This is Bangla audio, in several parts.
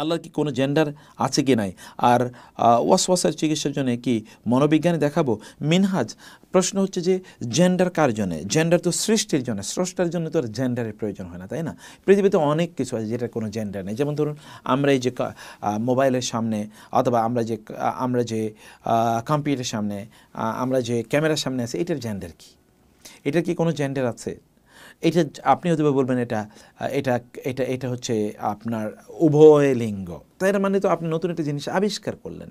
আল্লাহর কি কোনো জেন্ডার আছে কি নাই আর ওয়াসওয়াসার চিকিৎসার জন্য কি মনোবিজ্ঞানে দেখাবো মিনহাজ প্রশ্ন হচ্ছে যে জেন্ডার কার জন্য জেন্ডার তো সৃষ্টির জন্য স্রষ্টার জন্য তো আর জেন্ডারের প্রয়োজন হয় না তাই না পৃথিবীতে অনেক কিছু আছে যেটা কোনো জেন্ডার নেই যেমন ধরুন আমরা এই যে মোবাইলের সামনে অথবা আমরা যে আমরা যে কম্পিউটারের সামনে আমরা যে ক্যামেরার সামনে আছি এটার জেন্ডার কি এটার কি কোনো জেন্ডার আছে এটা আপনি হয়তো বলবেন এটা এটা এটা এটা হচ্ছে আপনার উভয় লিঙ্গ তাই মানে তো আপনি নতুন একটা জিনিস আবিষ্কার করলেন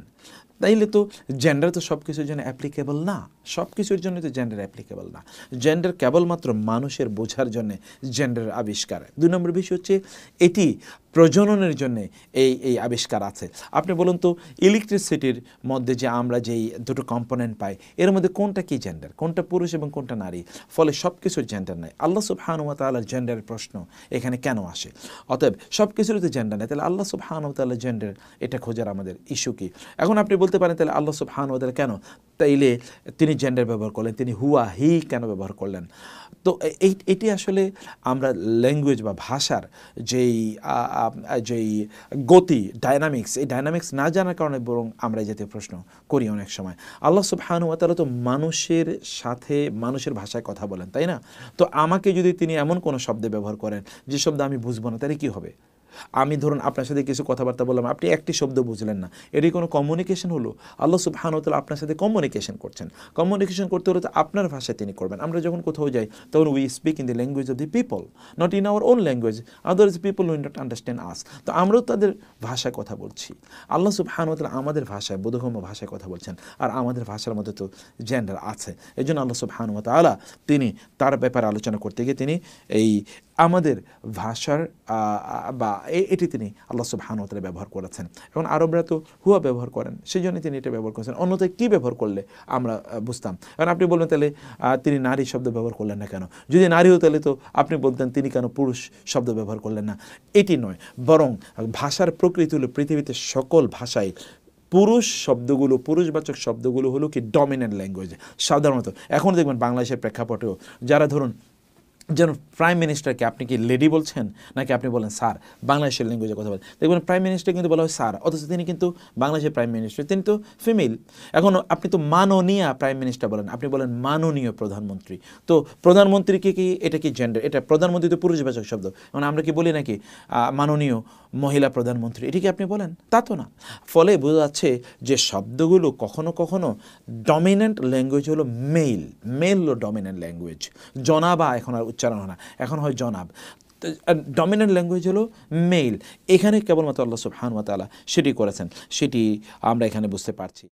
তাইলে তো জেন্ডার তো সব কিছুর জন্য অ্যাপ্লিকেবল না সব কিছুর জন্য তো জেন্ডার অ্যাপ্লিকেবল না জেন্ডার কেবলমাত্র মানুষের বোঝার জন্য জেন্ডার আবিষ্কার দুই নম্বর বিষয় হচ্ছে এটি প্রজননের জন্য এই এই আবিষ্কার আছে আপনি বলুন তো ইলেকট্রিসিটির মধ্যে যে আমরা যেই দুটো কম্পোনেন্ট পাই এর মধ্যে কোনটা কি জেন্ডার কোনটা পুরুষ এবং কোনটা নারী ফলে সব কিছুর জেন্ডার নাই আল্লাহ সুবহানুয়াতালার জেন্ডারের প্রশ্ন এখানে কেন আসে অতএব সব কিছুরই তো জেন্ডার নেই তাহলে আল্লাহ সুবহানুয়াতাল্লাহ জেন্ডার এটা খোঁজার আমাদের ইস্যু কি এখন আপনি বলতে পারেন তাহলে আল্লাহ সুবহান ওদের কেন তাইলে তিনি জেন্ডার ব্যবহার করলেন তিনি হুয়া হি কেন ব্যবহার করলেন তো এই এটি আসলে আমরা ল্যাঙ্গুয়েজ বা ভাষার যেই যেই গতি ডায়নামিক্স এই ডায়নামিক্স না জানার কারণে বরং আমরা জাতীয় প্রশ্ন করি অনেক সময় আল্লাহ সুবহানুয়া তারা তো মানুষের সাথে মানুষের ভাষায় কথা বলেন তাই না তো আমাকে যদি তিনি এমন কোনো শব্দে ব্যবহার করেন যে শব্দ আমি বুঝবো না তাহলে কী হবে আমি ধরুন আপনার সাথে কিছু কথাবার্তা বললাম আপনি একটি শব্দ বুঝলেন না এটি কোনো কমিউনিকেশন হলো আল্লাহ সুবাহানতাল আপনার সাথে কমিউনিকেশন করছেন কমিউনিকেশন করতে হলে তো আপনার ভাষায় তিনি করবেন আমরা যখন কোথাও যাই তখন we speak in the language of the people not in our own language others people will not understand us তো আমরাও তাদের ভাষায় কথা বলছি আল্লাহ সুবাহানতাল আমাদের ভাষায় বোধগম্য ভাষায় কথা বলছেন আর আমাদের ভাষার মধ্যে তো জেন্ডার আছে এই জন্য আল্লাহ আলা তিনি তার ব্যাপারে আলোচনা করতে গিয়ে তিনি এই আমাদের ভাষার বা এটি তিনি আল্লাহ সুবহান ব্যবহার করেছেন এখন আরবরা তো হুয়া ব্যবহার করেন সেই জন্য তিনি এটা ব্যবহার করেছেন অন্যথায় কী ব্যবহার করলে আমরা বুঝতাম কারণ আপনি বলবেন তাহলে তিনি নারী শব্দ ব্যবহার করলেন না কেন যদি নারী হতো তাহলে তো আপনি বলতেন তিনি কেন পুরুষ শব্দ ব্যবহার করলেন না এটি নয় বরং ভাষার প্রকৃতি হলো পৃথিবীতে সকল ভাষায় পুরুষ শব্দগুলো পুরুষবাচক শব্দগুলো হলো কি ডমিনেন্ট ল্যাঙ্গুয়েজ সাধারণত এখন দেখবেন বাংলাদেশের প্রেক্ষাপটেও যারা ধরুন যেন প্রাইম মিনিস্টারকে আপনি কি লেডি বলছেন নাকি আপনি বলেন স্যার বাংলাদেশের ল্যাঙ্গুয়েজে কথা বলেন দেখবেন প্রাইম মিনিস্টার কিন্তু বলা হয় স্যার অথচ তিনি কিন্তু বাংলাদেশের প্রাইম মিনিস্টার তিনি তো ফিমেল এখন আপনি তো মাননীয়া প্রাইম মিনিস্টার বলেন আপনি বলেন মাননীয় প্রধানমন্ত্রী তো প্রধানমন্ত্রীকে কি এটা কি জেন্ডার এটা প্রধানমন্ত্রী তো পুরুষবাচক শব্দ মানে আমরা কি বলি নাকি মাননীয় মহিলা প্রধানমন্ত্রী এটি কি আপনি বলেন তা তো না ফলে বোঝা যাচ্ছে যে শব্দগুলো কখনো কখনো ডমিন্যান্ট ল্যাঙ্গুয়েজ হলো মেল মেল হলো ডমিন্যান্ট ল্যাঙ্গুয়েজ জনাবা এখন আর উচ্চারণ হয় না এখন হয় জনাব ডমিনেন্ট ল্যাঙ্গুয়েজ হলো মেইল এখানে কেবলমাত্র আল্লাহ সুবহান ওয়া তাআলা সেটি করেছেন সেটি আমরা এখানে বুঝতে পারছি